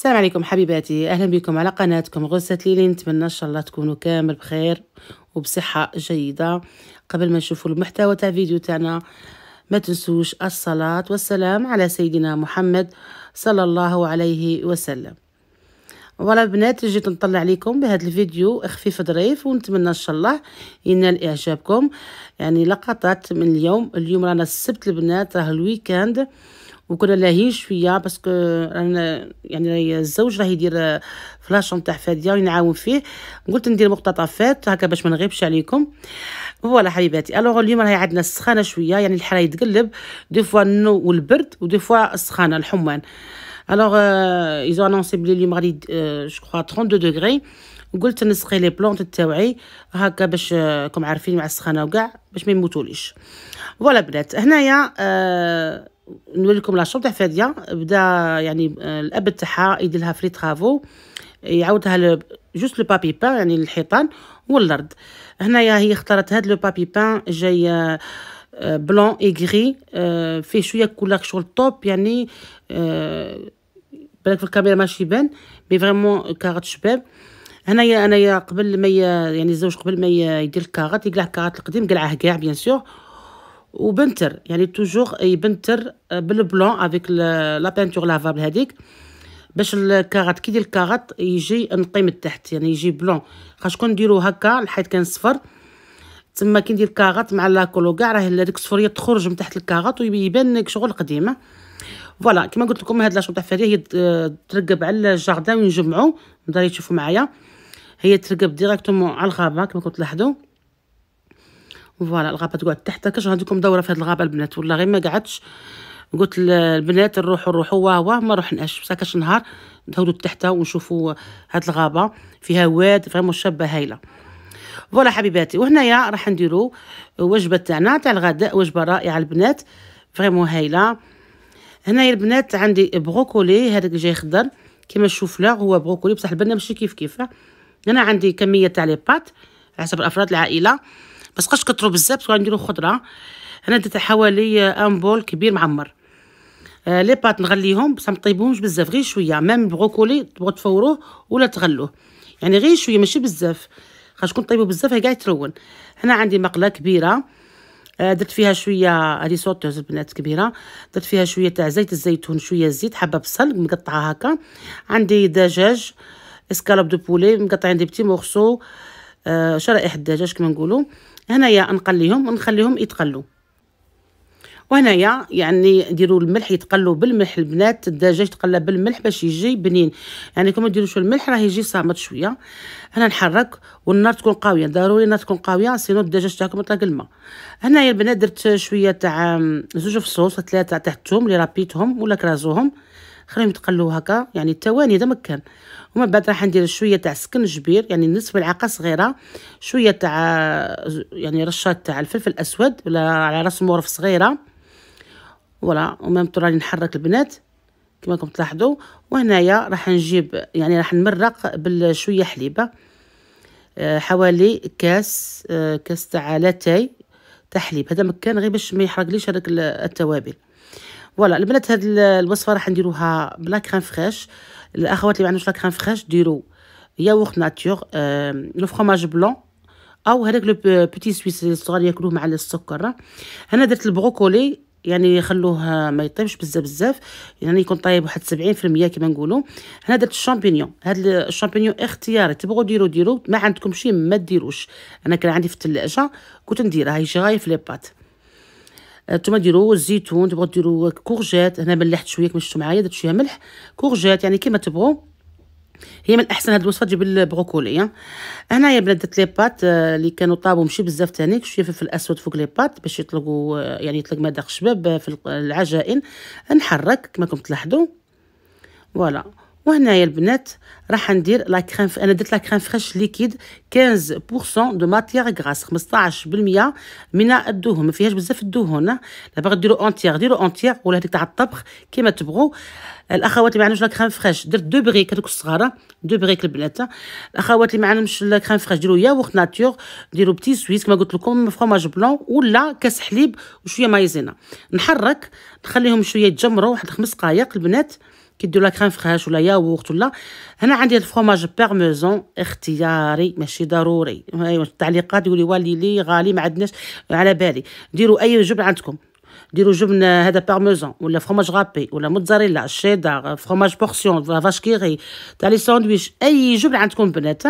السلام عليكم حبيباتي اهلا بكم على قناتكم غزه ليلي نتمنى ان شاء الله تكونوا كامل بخير وبصحة جيدة قبل ما نشوفوا المحتوى تاع فيديو تاعنا ما تنسوش الصلاة والسلام على سيدنا محمد صلى الله عليه وسلم ولا البنات جيت نطلع لكم بهذا الفيديو خفيف ظريف ونتمنى ان شاء الله ينال اعجابكم يعني لقطات من اليوم اليوم رانا السبت البنات راه الويكاند وكنا لاهين شويه باسكو رانا يعني الزوج راه يدير فلاش تاع فاديه ونعاون فيه قلت ندير مقتطفات هكا باش ما نغيبش عليكم فوالا حبيباتي الوغ اليوم راهي عندنا السخانه شويه يعني الحراره يتقلب دي فوا النو والبرد ودي فوا السخانه الحمان الوغ ايزو انونسي بلي اليوم غادي جو كخوا 32 دوغري قلت نسقي لي بلونت تاوعي هكا باش راكم آه، عارفين مع السخانه وكاع باش ما يموتوليش فوالا بنات هنايا آه نوريكم لا شوب تاع فاديه بدا يعني آه، الاب تاعها يديرلها فري ترافو يعاودها جوست لو بابي بان يعني الحيطان والارض هنايا هي اختارت هاد لو بابي بان جاي بلون اي غري فيه شويه كولاك شغل توب يعني آه، بالك في الكاميرا ماشي يبان مي فريمون كارات شباب هنايا انايا قبل ما يعني الزوج قبل ما يدير الكارات يقلع الكارات القديم قلعه كاع بيان سور وبنتر يعني توجور يبنتر بالبلون افيك لا بانتور لافابل هذيك باش الكاغط كي دير الكاغط يجي نقي من تحت يعني يجي بلون خاش كون نديرو هكا الحيط كان صفر تما كي ندير الكاغط مع لاكولو كاع راه هذيك الصفوريه تخرج من تحت الكاغط ويبان لك شغل قديمه فوالا كيما قلت لكم هاد لاشوب تاع فريه هي ترقب على الجاردان ونجمعو داري تشوفوا معايا هي ترقب ديريكتومون على الغابه كما كنتو تلاحظوا فوالا الغابه تقعد تحتك اش عندكم دوره في هاد الغابه البنات والله غير ما قعدتش قلت البنات نروحوا نروحوا واه ما رحناش كاش نهار نهودوا تحتها ونشوفوا هاد الغابه فيها واد فريمون شابه هايله فوالا حبيباتي وهنايا راح نديرو وجبه تاعنا تاع الغداء وجبه رائعه البنات فريمون هايله هنايا البنات عندي بروكولي هذاك جاي خضر كيما الشوفلاغ هو بروكولي بصح البنه ماشي كيف كيف هنا عندي كميه تاع لي بات حسب الافراد العائله ما تبقاش تكتروا بزاف باسكو غنديروا خضره هنا درت حوالي ان بول كبير معمر آه لي بات نغليهم بصح مطيبهمش بزاف غير شويه ميم بغوكولي تبغوا تفوروه ولا تغلوه يعني غير شويه ماشي بزاف كون طيبوا بزاف هي كاع يترون هنا عندي مقله كبيره آه درت فيها شويه هذه صوتوز البنات كبيره درت فيها شويه تاع زيت الزيتون شويه زيت حبه بصل مقطعه هكا عندي دجاج اسكالوب دو بولي مقطعين دي بتي مورسو آه شرائح الدجاج كما نقولوا هنايا نقليهم ونخليهم يتقلوا وهنايا يعني ديروا الملح يتقلوا بالملح البنات الدجاج يتقلى بالملح باش يجي بنين يعني كما ديروش الملح راه يجي صامت شويه هنا نحرك والنار تكون قاويه ضروري النار تكون قاويه سينو الدجاج تاعكم يطلق الماء هنايا البنات درت شويه تاع زوج فصوص ثلاثه تاع الثوم اللي رابيتهم ولا كرازوهم خليهم يتقلوا هكا يعني التواني هذا مكان ومن بعد راح ندير شويه تاع سكن جبير يعني نصف ملعقه صغيره شويه تاع يعني رشات تاع الفلفل الاسود ولا على راس مورف صغيره فوالا ومام راني نحرك البنات كما راكم تلاحظوا وهنايا راح نجيب يعني راح نمرق بالشويه حليبه آه، حوالي كاس آه، كاس تاع لاتاي تاع حليب هذا مكان غير باش ما يحرقليش هذاك التوابل فوالا البنات هاد الوصفه راح نديروها بلا كريم فريش الاخوات اللي ما عندهمش لا كريم فريش ديروا ياغورت ناتور آه لو فرماج بلون او هذاك لو بوتي سويس الصغار ياكلوه مع السكر هنا درت البروكولي يعني خلوه ما يطيبش بزاف بزاف يعني يكون طايب واحد 70% كما نقولوا هنا درت الشامبينيون هاد الشامبينيون اختياري تبغوا ديروا ديروا ما عندكم شي ما ديروش انا كان عندي في الثلاجه كنت نديرها هي شغايه في لي بات آه، نتوما ديروا الزيتون تبغوا ديروا كورجات هنا ملحت شويه كما شفتوا معايا درت شويه ملح كورجات يعني كما تبغوا هي من الاحسن هاد الوصفه تجيب البروكولي آه. هنايا بنات درت لي بات اللي آه، كانوا طابو ماشي بزاف ثاني شويه فلفل اسود فوق لي بات باش يطلقوا يعني يطلق مذاق شباب في العجائن نحرك كما راكم تلاحظوا فوالا وهنايا البنات راح ندير لا كريم انا درت لا كريم فريش ليكيد 15% دو ماتيير غراس 15% من الدهون ما فيهاش بزاف الدهون باغي ديروا اونتيير ديروا اونتيير ولا هذيك تاع الطبخ كيما تبغوا الاخوات اللي ما عندهمش لا كريم فريش درت دو بريك هذوك الصغار دو بريك البنات الاخوات اللي ما عندهمش لا كريم فريش ديروا ياغورت ناتور ديروا بتي سويس كما قلت لكم فروماج بلون ولا كاس حليب وشويه مايزينا نحرك نخليهم شويه يتجمروا واحد خمس دقائق البنات كيديروا لا كريم فريش ولا ياغورت ولا هنا عندي هاد الفرماج بيرميزون اختياري ماشي ضروري التعليقات يقولوا لي والي لي غالي ما عندناش على بالي ديروا اي جبن عندكم ديروا جبنه هذا بارميزان ولا فروماج غابي ولا موتزاريلا شيدار فروماج بورسيون فاش كيغي تاع لي ساندويتش اي جبنه عندكم بنات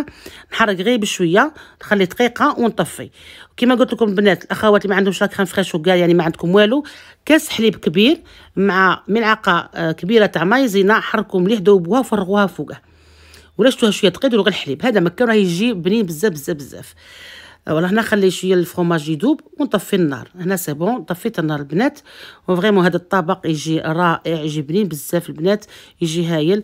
نحرق غير بشويه نخلي دقيقه ونطفي كما قلت لكم البنات الاخوات اللي ما عندهمش لاكريم فريش وكاع يعني ما عندكم والو كاس حليب كبير مع ملعقه آه، كبيره تاع مايزينا حركوا مليح ذوبوها وفرغوها فوقه ولا شتوها شويه تقيد غير الحليب هذا مكان راه يجي بنين بزاف بزاف بزاف هنا خلي شويه الفرماج يذوب ونطفي النار هنا سي بون طفيت النار البنات وفريمون هذا الطبق يجي رائع يجي بنين بزاف البنات يجي هايل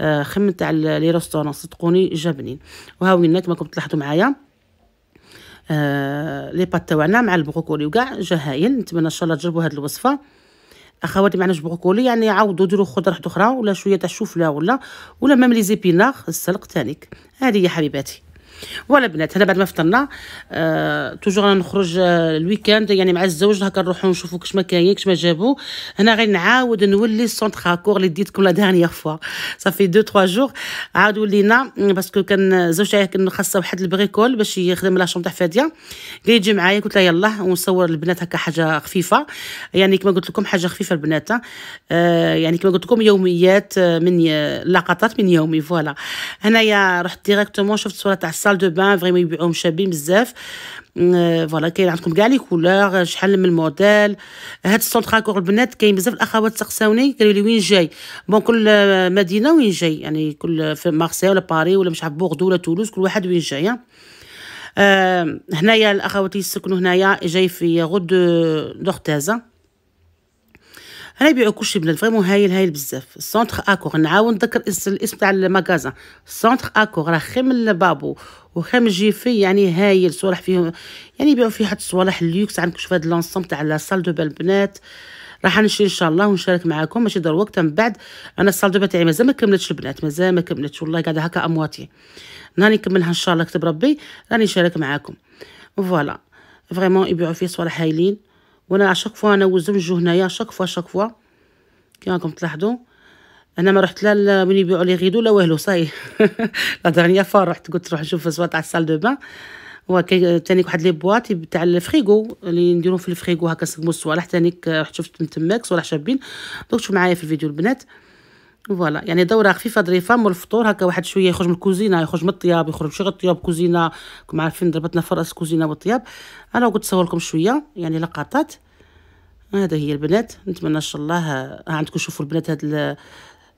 آه خمن تاع لي ريستورون صدقوني جا بنين وين كما كنتم تلاحظوا معايا لي بات تاعنا مع البروكولي وكاع جا هايل نتمنى ان شاء الله تجربوا هذه الوصفه اخواتي ما عندناش بروكولي يعني عاودوا ديروا خضره اخرى ولا شويه تاع الشوفله ولا ولا مام لي زيبينار السلق تانيك هذه يا حبيباتي ولا بنات هذا بعد ما فطرنا آه توجور نخرج آه، الويكاند يعني مع الزوج هكا نروحو نشوفو كش ما كاين كش ما جابو هنا غير نعاود نولي السونتر كور اللي ديتكم لا دانيير فوا صافي دو تخوا جور عاود ولينا باسكو كان زوج تاعي كان خاصه واحد البريكول باش يخدم لا تاع فاديه قال يجي معايا قلت لها يلاه ونصور البنات هكا حاجه خفيفه يعني كما قلت لكم حاجه خفيفه البنات آه يعني كما قلت لكم يوميات آه، من لقطات من يومي فوالا هنايا رحت ديريكتومون شفت صوره تاع سال دو بان فريمون يبيعوهم شابين بزاف فوالا كاين عندكم كاع لي كولور شحال من موديل هاد السونتر كور البنات كاين بزاف الاخوات سقساوني قالوا لي وين جاي بون كل مدينه وين جاي يعني كل في مارسي ولا باري ولا مش عارف بوردو ولا تولوز كل واحد وين جاي هنايا الاخوات اللي يسكنوا هنايا جاي في غود دورتازا هنا يبيعوا كلشي بنات فريمون هايل هايل بزاف سونتر اكور نعاود نذكر الاسم تاع المكازا سونتر اكور راه خيم البابو وخيم جيفي يعني هايل صوالح فيهم يعني يبيعوا فيه حتى صوالح اليوكس عندكم شوف هاد لونسوم تاع لا سال دو بال بنات راح نشري ان شاء الله ونشارك معاكم ماشي دار وقت من بعد انا بال تاعي مازال ما كملتش البنات مازال ما كملتش والله قاعده هكا امواتي راني نكملها ان شاء الله كتب ربي راني نشارك معاكم فوالا فريمون يبيعوا فيه صوالح هايلين وانا على فوا انا والزوج هنايا شاك فوا شاك فوا كيما راكم تلاحظوا انا ما رحت لا وين يبيعوا لي غيدو لا والو صاي لا دغنيا فوا رحت قلت نروح نشوف سوا تاع السال دو بان وكاين تانيك واحد لي بواط تاع الفريغو اللي نديرهم في الفريغو هكا نسقمو الصوالح تانيك رحت آه، شفت من تماك صوالح شابين دونك شوف معايا في الفيديو البنات فوالا يعني دوره خفيفه ظريفه مول الفطور هكا واحد شويه يخرج من الكوزينه يخرج من الطياب يخرج ماشي غير الطياب كوزينه كما عارفين ضربتنا فرص كوزينه والطياب انا قلت نصور لكم شويه يعني لقطات هذا هي البنات نتمنى ان شاء الله عندكم شوفوا البنات هاد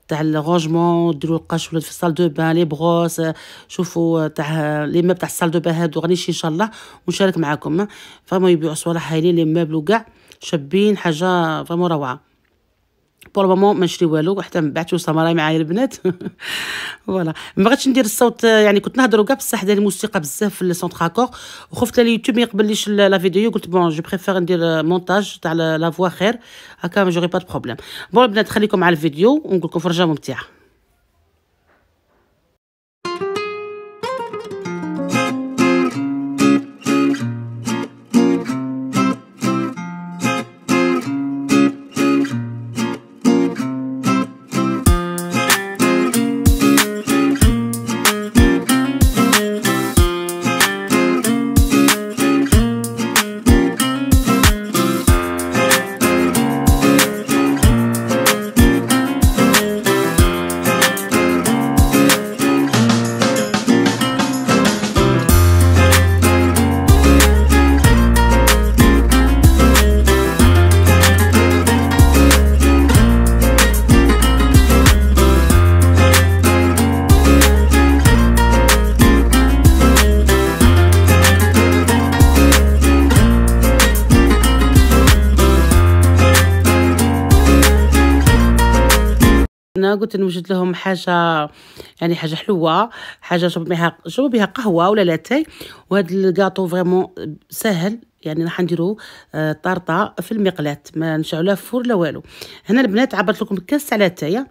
تاع الغونجمون ديروا ولاد في الصال دو بان لي بغوس شوفوا تاع لي ماب تاع الصال دو بان هادو غنيشي ان شاء الله ونشارك معاكم فما يبيعوا صوالح هايلين لي مابل وكاع شابين حاجه فريمون روعه بور مومون ما نشري والو حتى من بعد توصل راهي معايا البنات فوالا ما بغيتش ندير الصوت يعني كنت نهضروا كاع بصح ديال الموسيقى بزاف في السونتر اكور وخفت اليوتيوب ما يقبلليش لا فيديو قلت بون جو بريفير ندير مونتاج تاع لا فوا خير هكا ما جوري با دو بروبليم بون البنات خليكم مع الفيديو ونقول لكم فرجه ممتعه انا قلت نوجد لهم حاجه يعني حاجه حلوه حاجه شرب بها شرب بها قهوه ولا لاتاي وهاد الكاطو فريمون سهل يعني راح نديرو آه، طرطه في المقلاة ما نشعلو لا فور لا والو هنا البنات عبرت لكم كاس تاع لاتاي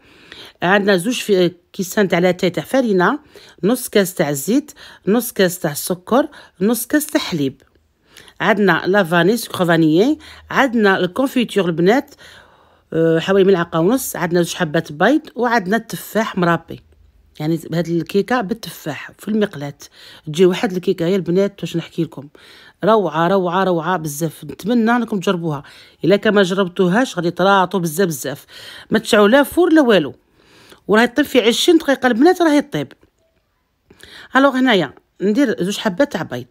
عندنا زوج في آه، كيسان تاع لاتاي تاع فرينه نص كاس تاع الزيت نص كاس تاع السكر نص كاس تاع حليب عندنا لافاني سكر فانيي عندنا الكونفيتور البنات أه، حوالي ملعقه ونص عندنا جوج حبات بيض وعندنا التفاح مرابي يعني بهاد الكيكه بالتفاح في المقلاة تجي واحد الكيكه يا البنات واش نحكي لكم روعه روعه روعه بزاف نتمنى انكم تجربوها الا كما جربتوهاش غادي تراطوا بزاف بزاف ما تشعوا لا فور لا والو وراهي طيب في 20 دقيقه البنات راهي طيب الوغ هنايا ندير زوج حبات تاع بيض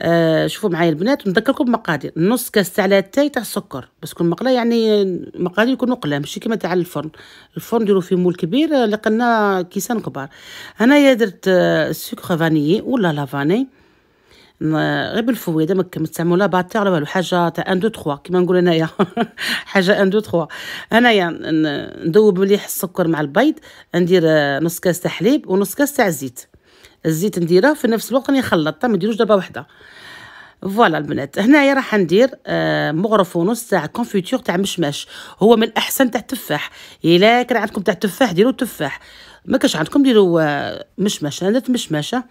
آه، شوفوا معايا البنات نذكركم بمقادير نص كاس تاع لاتاي تاع السكر بس كل مقله يعني مقادير يكون مقله ماشي كيما تاع الفرن الفرن ديروا فيه مول كبير آه، لقنا كيسان كبار هنايا درت آه، السكر سكر فانيي ولا لافاني غير بالفويده ما كنستعملو لا باتير لا والو حاجه تاع 1 2 3 كيما نقول انايا حاجه 1 2 3 انايا ندوب مليح السكر مع البيض ندير نص كاس تاع حليب ونص كاس تاع زيت الزيت نديره في نفس الوقت راني خلطته ما نديروش دابا وحده فوالا البنات هنايا راح ندير آه مغرف ونص تاع كونفيتور تاع مشماش هو من الاحسن تاع التفاح الا كان عندكم تاع التفاح ديروا التفاح ما كانش عندكم ديروا آه، مشمش مشماش انا درت مشماشه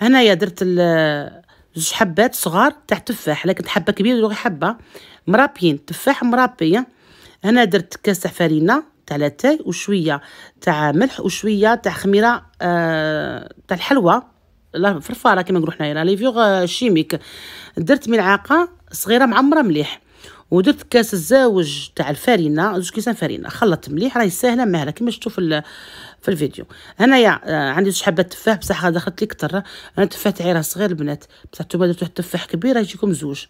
هنايا درت آه، زوج حبات صغار تاع التفاح لكن حبه كبيره غير حبه مرابيين تفاح مرابيه هنا درت كاس تاع فرينه تاع لاتاي وشويه تاع ملح وشويه تاع خميره آه تاع الحلوى لا فرفاره كما نقولوا حنايا لي فيغ آه، شيميك درت ملعقه صغيره معمره مليح ودرت كاس الزاوج تاع الفارينه زوج كيسان فارينه خلطت مليح راهي ساهله مهله كما شفتوا في في الفيديو هنايا آه، عندي زوج حبات تفاح بصح دخلت لي كثر انا تفاح تاعي راه صغير البنات بصح نتوما درتو تفاح كبير يجيكم زوج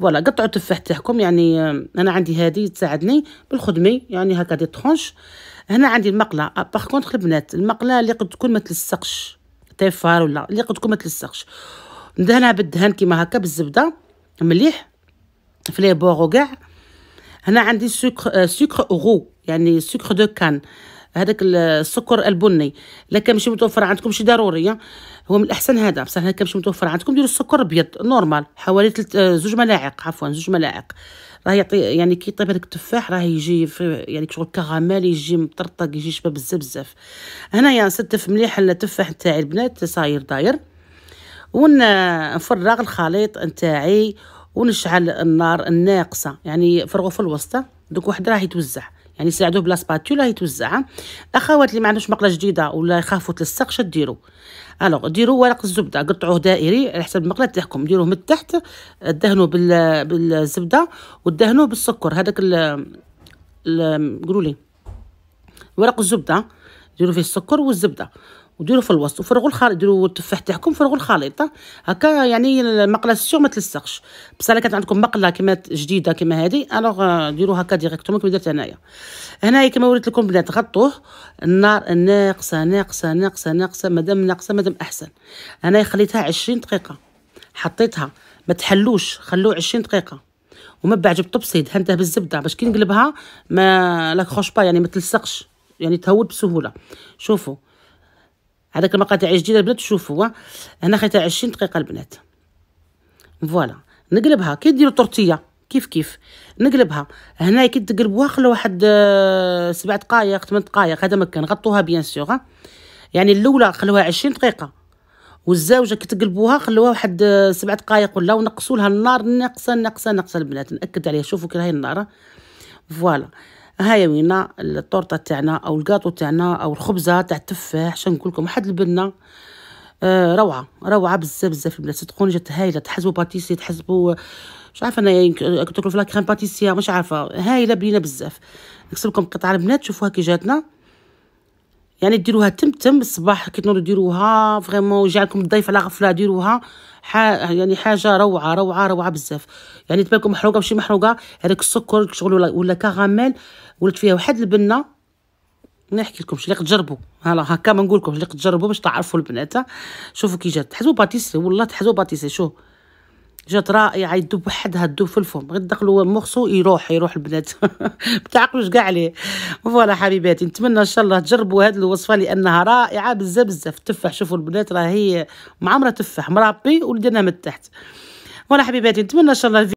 فوالا قطعوا التفاح تاعكم يعني انا عندي هذه تساعدني بالخدمي يعني هكا دي طرونش هنا عندي المقله باغ آه، كونتخ البنات المقله اللي قد تكون ما تلصقش تيفار ولا اللي قد تكون ما تلصقش ندهنها بالدهان كيما هكا بالزبده مليح في لي بوغ وكاع هنا عندي سكر سكر اورو يعني سكر دو كان هذاك السكر البني لا كان متوفر عندكم شي ضروري هو من الاحسن هذا بصح كان مش متوفر عندكم ديروا السكر ابيض نورمال حوالي تلت آه، زوج ملاعق عفوا زوج ملاعق راه يعطي يعني كي يطيب هذاك التفاح راه يجي في يعني شغل كراميل يجي مطرطق يجي شباب بزاف بزاف هنايا نستف مليح التفاح نتاعي البنات صاير داير ونفرغ الخليط نتاعي ونشعل النار الناقصه يعني فرغوا في الوسطى دوك واحد راه يتوزع يعني ساعدوه بلا سباتولا يتوزعها الاخوات اللي ما عندهمش مقله جديده ولا يخافوا تلصق شد ديروا الوغ ديروا ورق الزبده قطعوه دائري على حسب المقله تاعكم ديروه من تحت دهنوه بالزبده ودهنوه بالسكر هذاك قولوا لي ورق الزبده ديروا فيه السكر والزبده وديروا في الوسط وفرغوا الخليط ديروا التفاح تاعكم فرغوا الخليط هكا يعني المقله السيو ما تلصقش بصح كانت عندكم مقله كيما جديده كيما هذه الوغ آه، ديروا هكا ديريكتومون كيما درت انايا هنايا كما وريت لكم بنات غطوه النار ناقصه ناقصه ناقصه ناقصه مادام ناقصه مادام احسن هنايا خليتها 20 دقيقه حطيتها ما تحلوش خلوه 20 دقيقه ومن بعد جبت بسيط هانته بالزبده باش كي نقلبها ما لاكروش با يعني ما تلصقش يعني تهود بسهوله شوفوا هذاك المقاطع الجديده البنات تشوفوها هنا خيطها 20 دقيقه البنات فوالا نقلبها كي ديروا الطورتيه كيف كيف نقلبها هنا كي تقلبوها خلو واحد آه، سبع دقائق ثمان دقائق هذا مكان غطوها بيان سيغ يعني الاولى خلوها 20 دقيقه والزاوجه كي تقلبوها خلوها واحد آه، سبع دقائق ولا ونقصوا لها النار ناقصه ناقصه ناقصه البنات ناكد عليها شوفوا كي راهي النار فوالا هاي وينا الطورطه تاعنا او الكاطو تاعنا او الخبزه تاع التفاح شنو نقول لكم واحد البنه آه روعه روعه بزاف بزاف البنات صدقوني جات هايله تحسبوا باتيسي تحسبوا مش عارفه انا كنت في لا كريم باتيسيه مش عارفه هايله بنينه بزاف نكسب لكم قطعه البنات شوفوها كي جاتنا يعني ديروها تم تم الصباح كي تنوضوا ديروها فريمون لكم الضيف على غفله ديروها حا يعني حاجه روعه روعه روعه بزاف يعني تبانكم محروقه ماشي محروقه هذاك السكر شغل ولا, ولا كغاميل ولات فيها واحد البنه نحكي لكم اللي تجربوا هلا هكا ما نقول لكم اللي تجربوا باش تعرفوا البنات شوفوا كي جات تحزو باتيسري والله تحزو باتيسري شوف جات رائعه يدوب وحدها تدوب في الفم غير دخلوا مخصو يروح يروح البنات متعقلوش كاع عليه فوالا حبيباتي نتمنى ان شاء الله تجربوا هذه الوصفه لانها رائعه بزاف بزاف التفاح شوفوا البنات راه هي معمره تفاح مربي ولدينا من تحت فوالا حبيباتي نتمنى ان شاء الله